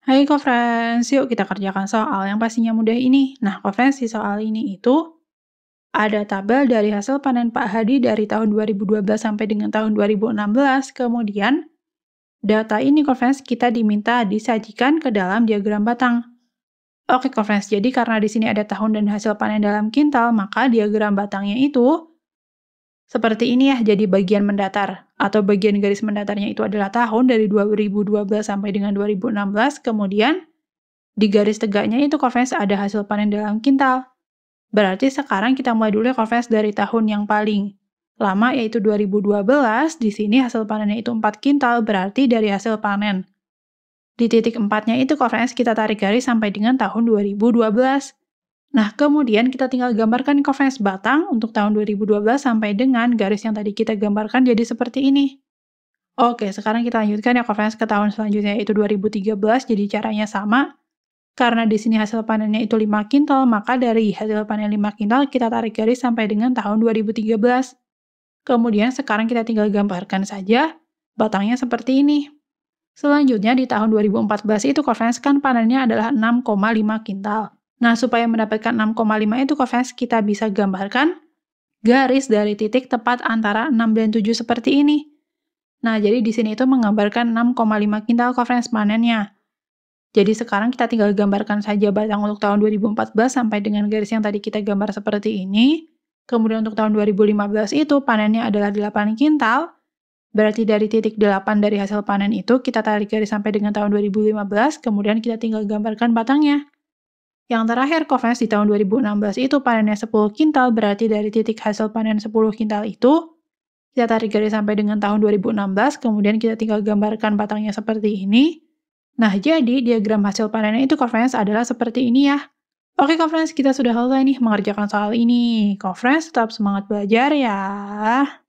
Hai Conference, yuk kita kerjakan soal yang pastinya mudah ini. Nah, Conference di soal ini itu ada tabel dari hasil panen Pak Hadi dari tahun 2012 sampai dengan tahun 2016. Kemudian, data ini Conference kita diminta disajikan ke dalam diagram batang. Oke Conference, jadi karena di sini ada tahun dan hasil panen dalam kintal, maka diagram batangnya itu seperti ini ya jadi bagian mendatar atau bagian garis mendatarnya itu adalah tahun dari 2012 sampai dengan 2016. Kemudian di garis tegaknya itu Corvus ada hasil panen dalam kintal. Berarti sekarang kita mulai dulu ya dari tahun yang paling lama yaitu 2012. Di sini hasil panennya itu 4 kintal berarti dari hasil panen. Di titik empatnya itu Corvus kita tarik garis sampai dengan tahun 2012. Nah, kemudian kita tinggal gambarkan coverage batang untuk tahun 2012 sampai dengan garis yang tadi kita gambarkan jadi seperti ini. Oke, sekarang kita lanjutkan ya coverage ke tahun selanjutnya yaitu 2013, jadi caranya sama. Karena di sini hasil panennya itu 5 kintal, maka dari hasil panen 5 kintal kita tarik garis sampai dengan tahun 2013. Kemudian sekarang kita tinggal gambarkan saja batangnya seperti ini. Selanjutnya di tahun 2014 itu coverage kan panennya adalah 6,5 kintal. Nah, supaya mendapatkan 6,5 itu kofens kita bisa gambarkan garis dari titik tepat antara 6 dan 7 seperti ini. Nah, jadi di sini itu menggambarkan 6,5 kintal kofens panennya. Jadi sekarang kita tinggal gambarkan saja batang untuk tahun 2014 sampai dengan garis yang tadi kita gambar seperti ini. Kemudian untuk tahun 2015 itu panennya adalah 8 kintal. Berarti dari titik 8 dari hasil panen itu kita tarik garis sampai dengan tahun 2015, kemudian kita tinggal gambarkan batangnya. Yang terakhir, Covens di tahun 2016 itu panennya 10 kintal, berarti dari titik hasil panen 10 kintal itu, kita tarik garis sampai dengan tahun 2016, kemudian kita tinggal gambarkan batangnya seperti ini. Nah, jadi diagram hasil panennya itu Covens adalah seperti ini ya. Oke, Covens, kita sudah selesai nih mengerjakan soal ini. Covens, tetap semangat belajar ya.